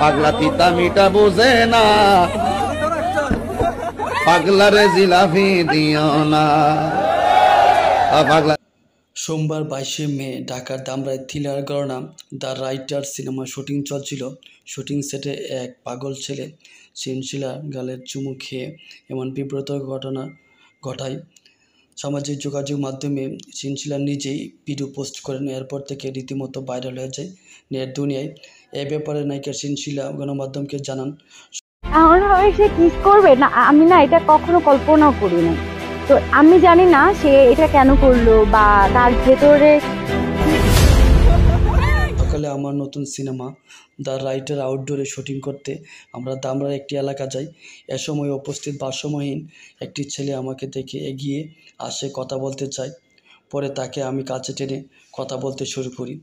পাগলা মিটা না পাগলারে দিও না সোমবার বাইশে মে ঢাকার দামরায় থ্রিলার গণনা দ্য রাইটার সিনেমা শুটিং চলছিল শুটিং সেটে এক পাগল ছেলে সিনশিলা গালের চুমু খেয়ে এমন বিব্রত ঘটনা ঘটায় সামাজিক যোগাযোগ মাধ্যমে সিনসিলা নিজেই ভিডিও পোস্ট করেন এরপর থেকে রীতিমতো ভাইরাল হয়ে যায় নেট দুনিয়ায় এ ব্যাপারে নায়িকা সিনসিলা গণমাধ্যমকে জানান আমার ভাবে সে কি করবে না আমি না এটা কখনো কল্পনাও করি না তো আমি জানি না সে এটা কেন করলো বা তার ভেতরে সকালে আমার নতুন সিনেমা দ্য রাইটার আউটডোরে শুটিং করতে আমরা দামরার একটি এলাকা যাই এ সময় উপস্থিত বাসমহীন একটি ছেলে আমাকে দেখে এগিয়ে আসে কথা বলতে চায় পরে তাকে আমি কাছে টেনে কথা বলতে শুরু করি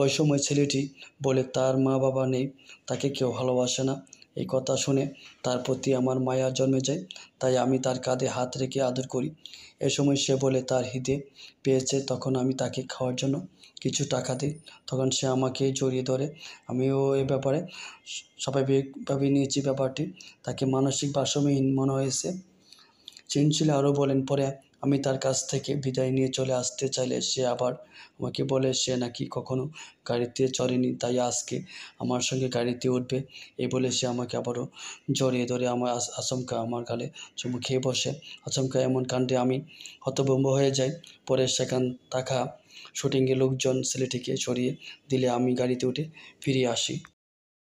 ওই সময় ছেলেটি বলে তার মা বাবা নেই তাকে কেউ ভালোবাসে না এই কথা শুনে তার প্রতি আমার মায়া জন্মে যায় তাই আমি তার কাঁধে হাত রেখে আদর করি এ সময় সে বলে তার হিতে পেয়েছে তখন আমি তাকে খাওয়ার জন্য কিছু টাকা দিই তখন সে আমাকে জড়িয়ে ধরে আমিও এ ব্যাপারে স্বাভাবিকভাবে নিয়েছি ব্যাপারটি তাকে মানসিক ভারসাম্যহীন মনে হয়েছে চিনচিলে আরও বলেন পরে আমি তার কাছ থেকে বিদায় নিয়ে চলে আসতে চাইলে সে আবার আমাকে বলে সে নাকি কখনো গাড়িতে চড়েনি তাই আজকে আমার সঙ্গে গাড়িতে উঠবে এই বলে সে আমাকে আবারও জড়িয়ে ধরে আমার আচমকা আমার গালে চুমু খেয়ে বসে আচমকা এমন কাণ্ডে আমি হতভম্ব হয়ে যাই পরে সেখান থাকা শুটিংয়ে লোকজন ছেলেটিকে সরিয়ে দিলে আমি গাড়িতে উঠে ফিরে আসি